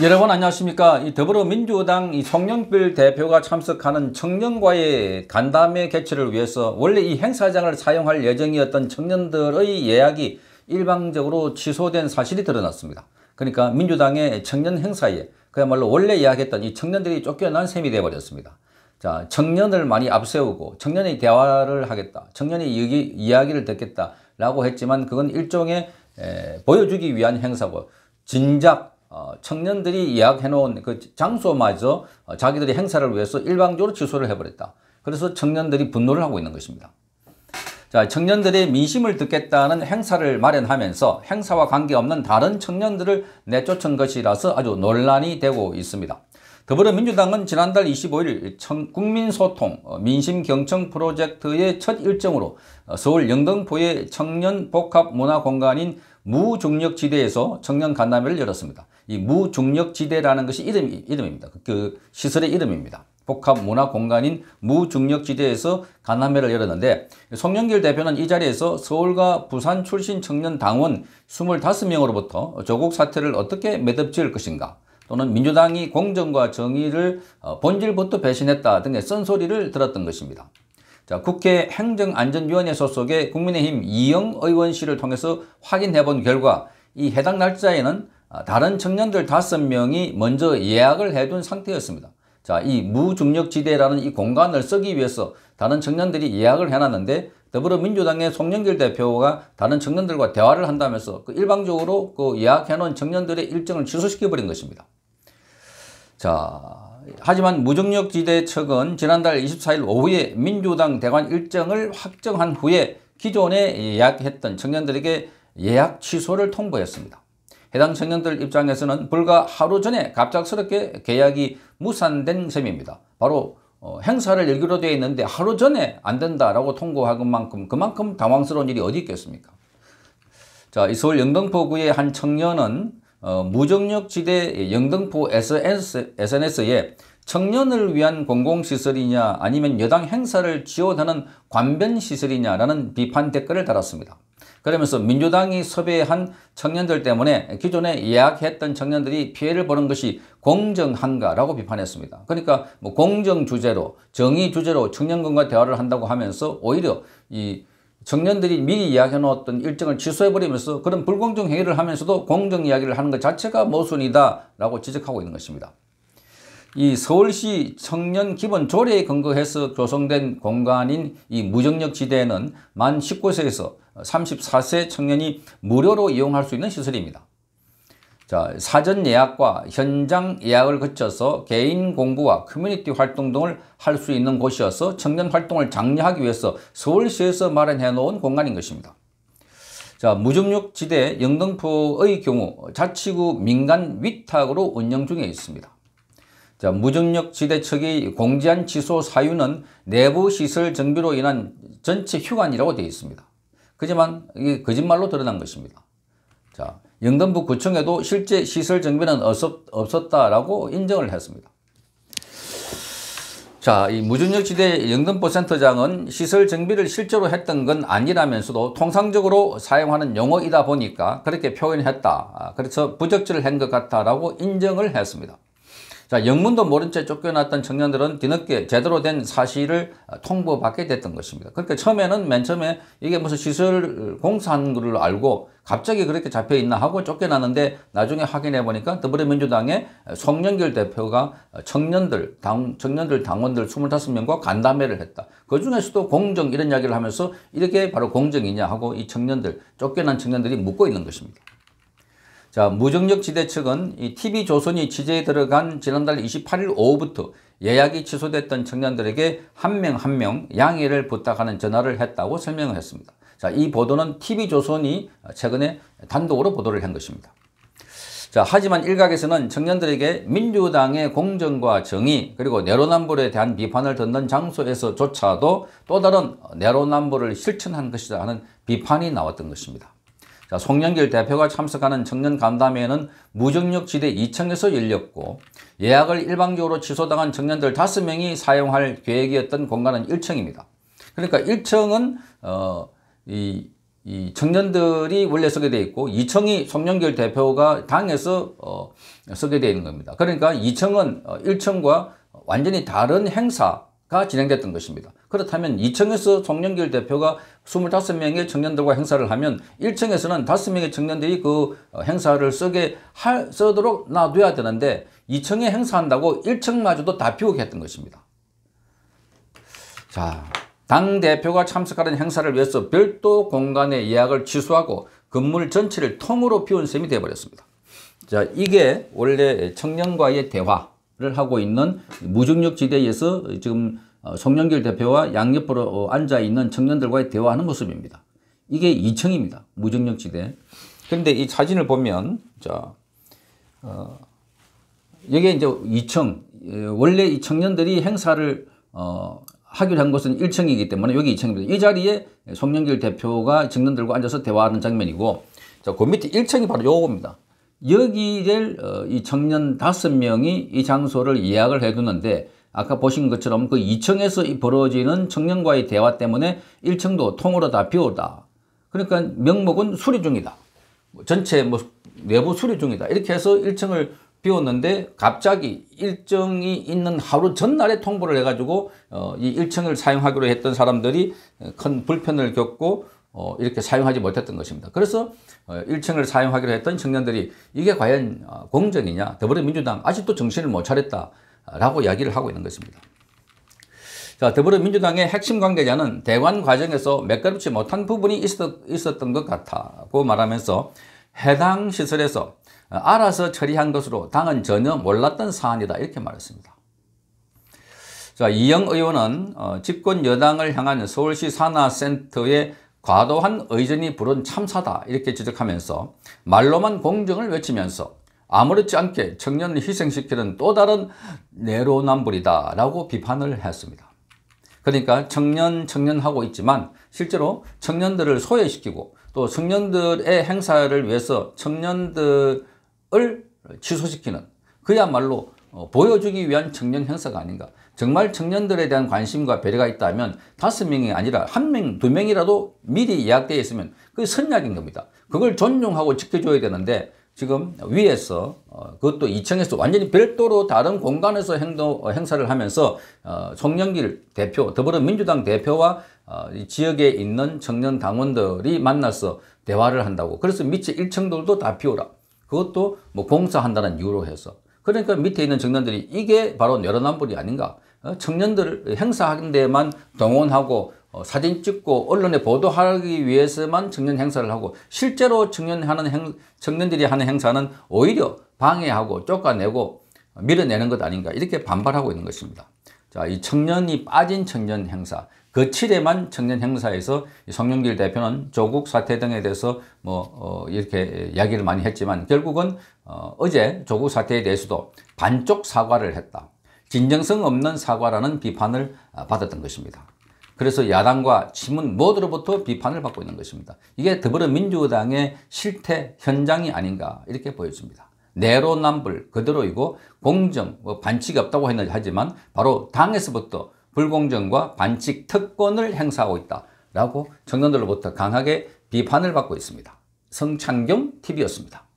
여러분 안녕하십니까 이 더불어민주당 이 송영필 대표가 참석하는 청년과의 간담회 개최를 위해서 원래 이 행사장을 사용할 예정이었던 청년들의 예약이 일방적으로 취소된 사실이 드러났습니다 그러니까 민주당의 청년 행사에 그야말로 원래 예약했던 이 청년들이 쫓겨난 셈이 되어버렸습니다 자 청년을 많이 앞세우고 청년의 대화를 하겠다 청년의 이야기, 이야기를 듣겠다 라고 했지만 그건 일종의 에, 보여주기 위한 행사고 진작 어, 청년들이 예약해놓은 그 장소마저 어, 자기들이 행사를 위해서 일방적으로 취소를 해버렸다. 그래서 청년들이 분노를 하고 있는 것입니다. 자, 청년들의 민심을 듣겠다는 행사를 마련하면서 행사와 관계없는 다른 청년들을 내쫓은 것이라서 아주 논란이 되고 있습니다. 더불어민주당은 지난달 25일 청, 국민소통 어, 민심경청 프로젝트의 첫 일정으로 어, 서울 영등포의 청년복합문화공간인 무중력지대에서 청년 간담회를 열었습니다. 이 무중력지대라는 것이 이름, 이름입니다. 그 시설의 이름입니다. 복합문화공간인 무중력지대에서 간담회를 열었는데 송영길 대표는 이 자리에서 서울과 부산 출신 청년 당원 25명으로부터 조국 사태를 어떻게 매듭지을 것인가 또는 민주당이 공정과 정의를 어, 본질부터 배신했다 등의 쓴소리를 들었던 것입니다. 자, 국회 행정안전위원회 소속의 국민의힘 이영 의원실을 통해서 확인해 본 결과 이 해당 날짜에는 아, 다른 청년들 다섯 명이 먼저 예약을 해둔 상태였습니다. 자, 이 무중력지대라는 이 공간을 쓰기 위해서 다른 청년들이 예약을 해놨는데 더불어민주당의 송영길 대표가 다른 청년들과 대화를 한다면서 그 일방적으로 그 예약해놓은 청년들의 일정을 취소시켜버린 것입니다. 자, 하지만 무중력지대 측은 지난달 24일 오후에 민주당 대관 일정을 확정한 후에 기존에 예약했던 청년들에게 예약 취소를 통보했습니다. 해당 청년들 입장에서는 불과 하루 전에 갑작스럽게 계약이 무산된 셈입니다. 바로 어, 행사를 열기로 되어 있는데 하루 전에 안 된다라고 통고하 만큼 그만큼 당황스러운 일이 어디 있겠습니까? 자, 서울 영등포구의 한 청년은 어, 무정력지대 영등포 SNS에 청년을 위한 공공시설이냐 아니면 여당 행사를 지원하는 관변시설이냐라는 비판 댓글을 달았습니다. 그러면서 민주당이 섭외한 청년들 때문에 기존에 예약했던 청년들이 피해를 보는 것이 공정한가라고 비판했습니다. 그러니까 뭐 공정 주제로 정의 주제로 청년군과 대화를 한다고 하면서 오히려 이 청년들이 미리 이야기해 놓았던 일정을 취소해버리면서 그런 불공정 행위를 하면서도 공정 이야기를 하는 것 자체가 모순이다라고 지적하고 있는 것입니다. 이 서울시 청년 기본 조례에 근거해서 조성된 공간인 이 무정력 지대에는 만 19세에서 34세 청년이 무료로 이용할 수 있는 시설입니다. 자, 사전 예약과 현장 예약을 거쳐서 개인 공부와 커뮤니티 활동 등을 할 수 있는 곳이어서 청년 활동을 장려하기 위해서 서울시에서 마련해 놓은 공간인 것입니다. 자, 무정력 지대 영등포의 경우 자치구 민간 위탁으로 운영 중에 있습니다. 자, 무중력 지대 측의 공지한 취소 사유는 내부 시설 정비로 인한 전체 휴관이라고 되어 있습니다. 그지만 이게 거짓말로 드러난 것입니다. 자, 영등부 구청에도 실제 시설 정비는 없었다라고 인정을 했습니다. 자, 이 무중력지대 영등포센터장은 시설 정비를 실제로 했던 건 아니라면서도 통상적으로 사용하는 용어이다 보니까 그렇게 표현했다. 아, 그래서 부적절한 것 같다라고 인정을 했습니다. 자, 영문도 모른 채 쫓겨났던 청년들은 뒤늦게 제대로 된 사실을 어, 통보받게 됐던 것입니다. 그러니까 처음에는 맨 처음에 이게 무슨 시설 어, 공사한 걸 알고 갑자기 그렇게 잡혀있나 하고 쫓겨났는데 나중에 확인해 보니까 더불어민주당의 송영길 대표가 어, 청년들, 당, 청년들 당원들 25명과 간담회를 했다. 그 중에서도 공정 이런 이야기를 하면서 이렇게 바로 공정이냐 하고 이 청년들, 쫓겨난 청년들이 묻고 있는 것입니다. 자, 무정력 지대 측은 이 TV조선이 취재에 들어간 지난달 28일 오후부터 예약이 취소됐던 청년들에게 한 명 한 명 양해를 부탁하는 전화를 했다고 설명을 했습니다. 자, 이 보도는 TV조선이 최근에 단독으로 보도를 한 것입니다. 자, 하지만 일각에서는 청년들에게 민주당의 공정과 정의 그리고 내로남불에 대한 비판을 듣는 장소에서조차도 또 다른 내로남불을 실천한 것이다 하는 비판이 나왔던 것입니다. 자, 송영길 대표가 참석하는 청년 간담회는 무정력지대 2층에서 열렸고 예약을 일방적으로 취소당한 청년들 5명이 사용할 계획이었던 공간은 1층입니다. 그러니까 1층은 어, 이, 이 청년들이 원래 쓰게 돼 있고 2층이 송영길 대표가 당에서 어, 쓰게 되어 있는 겁니다. 그러니까 2층은 1층과 어, 완전히 다른 행사 가 진행됐던 것입니다. 그렇다면 2층에서 송영길 대표가 25명의 청년들과 행사를 하면 1층에서는 5명의 청년들이 그 어, 행사를 쓰게 할, 쓰도록 놔둬야 되는데 2층에 행사한다고 1층마저도 다 비우게 했던 것입니다. 자, 당대표가 참석하는 행사를 위해서 별도 공간의 예약을 취소하고 건물 전체를 통으로 비운 셈이 되어버렸습니다. 자, 이게 원래 청년과의 대화, 를 하고 있는 무중력 지대에서 지금 어, 송영길 대표와 양옆으로 어, 앉아 있는 청년들과의 대화하는 모습입니다. 이게 2층입니다. 무중력 지대. 그런데 이 사진을 보면 자 어, 여기에 이제 2층 예, 원래 이 청년들이 행사를 어, 하기로 한 곳은 1층이기 때문에 여기 2층입니다. 이 자리에 송영길 대표가 청년들과 앉아서 대화하는 장면이고 자, 그 밑에 1층이 바로 요겁니다. 여기를 어, 이 청년 다섯 명이 이 장소를 예약을 해두는데 아까 보신 것처럼 그 2층에서 벌어지는 청년과의 대화 때문에 1층도 통으로 다 비우다. 그러니까 명목은 수리 중이다. 뭐 전체 뭐 내부 수리 중이다. 이렇게 해서 1층을 비웠는데 갑자기 일정이 있는 하루 전날에 통보를 해가지고 어, 이 1층을 사용하기로 했던 사람들이 어, 큰 불편을 겪고 어, 이렇게 사용하지 못했던 것입니다. 그래서 어, 1층을 사용하기로 했던 청년들이 이게 과연 어, 공정이냐 더불어민주당 아직도 정신을 못 차렸다라고 이야기를 하고 있는 것입니다. 자, 더불어민주당의 핵심 관계자는 대관 과정에서 매끄럽지 못한 부분이 있었, 던것 같다고 말하면서 해당 시설에서 알아서 처리한 것으로 당은 전혀 몰랐던 사안이다 이렇게 말했습니다. 자, 이영 의원은 어, 집권 여당을 향한 서울시 산하센터의 과도한 의전이 부른 참사다 이렇게 지적하면서 말로만 공정을 외치면서 아무렇지 않게 청년을 희생시키는 또 다른 내로남불이다 라고 비판을 했습니다. 그러니까 청년 청년 하고 있지만 실제로 청년들을 소외시키고 또 청년들의 행사를 위해서 청년들을 취소시키는 그야말로 어, 보여주기 위한 청년 행사가 아닌가 정말 청년들에 대한 관심과 배려가 있다면 다섯 명이 아니라 한 명, 두 명이라도 미리 예약되어 있으면 그게 선약인 겁니다. 그걸 존중하고 지켜줘야 되는데 지금 위에서 어, 그것도 2층에서 완전히 별도로 다른 공간에서 행동, 어, 행사를 하면서 어, 송영길 대표, 더불어민주당 대표와 지역에 있는 청년 당원들이 만나서 대화를 한다고 그래서 밑에 1층들도 다 비워라. 그것도 뭐 공사한다는 이유로 해서 그러니까 밑에 있는 청년들이 이게 바로 내로남불이 아닌가 어, 청년들 행사하는 데만 동원하고 어, 사진 찍고 언론에 보도하기 위해서만 청년 행사를 하고 실제로 청년하는 행, 청년들이 하는 행사는 오히려 방해하고 쫓아내고 밀어내는 것 아닌가 이렇게 반발하고 있는 것입니다. 자, 이 청년이 빠진 청년 행사, 거칠에만 그 청년 행사에서 송영길 대표는 조국 사태 등에 대해서 뭐 어, 이렇게 이야기를 많이 했지만 결국은 어, 어제 조국 사태에 대해서도 반쪽 사과를 했다. 진정성 없는 사과라는 비판을 아, 받았던 것입니다. 그래서 야당과 친문 모두로부터 비판을 받고 있는 것입니다. 이게 더불어민주당의 실태 현장이 아닌가 이렇게 보여집니다. 내로남불 그대로이고 공정, 뭐 반칙이 없다고 하지만 바로 당에서부터 불공정과 반칙 특권을 행사하고 있다라고 청년들로부터 강하게 비판을 받고 있습니다. 성창경 TV였습니다.